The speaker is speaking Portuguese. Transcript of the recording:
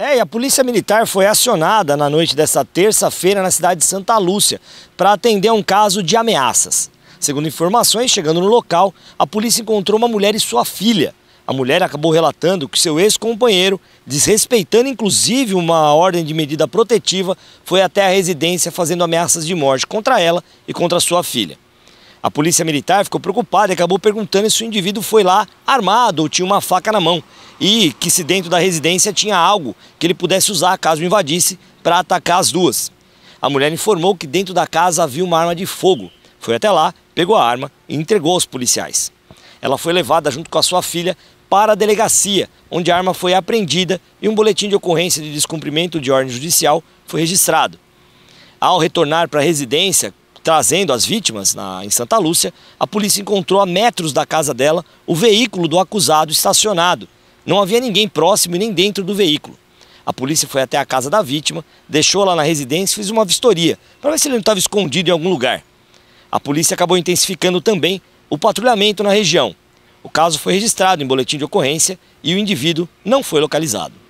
É, e a Polícia Militar foi acionada na noite desta terça-feira na cidade de Santa Lúcia para atender um caso de ameaças. Segundo informações, chegando no local, a polícia encontrou uma mulher e sua filha. A mulher acabou relatando que seu ex-companheiro, desrespeitando inclusive uma ordem de medida protetiva, foi até a residência fazendo ameaças de morte contra ela e contra sua filha. A polícia militar ficou preocupada e acabou perguntando se o indivíduo foi lá armado ou tinha uma faca na mão. E que se dentro da residência tinha algo que ele pudesse usar caso invadisse para atacar as duas. A mulher informou que dentro da casa havia uma arma de fogo. Foi até lá, pegou a arma e entregou aos policiais. Ela foi levada junto com a sua filha para a delegacia, onde a arma foi apreendida e um boletim de ocorrência de descumprimento de ordem judicial foi registrado. Ao retornar para a residência, trazendo as vítimas na, em Santa Lúcia, a polícia encontrou a metros da casa dela o veículo do acusado estacionado. Não havia ninguém próximo e nem dentro do veículo. A polícia foi até a casa da vítima, deixou lá na residência e fez uma vistoria para ver se ele não estava escondido em algum lugar. A polícia acabou intensificando também o patrulhamento na região. O caso foi registrado em boletim de ocorrência e o indivíduo não foi localizado.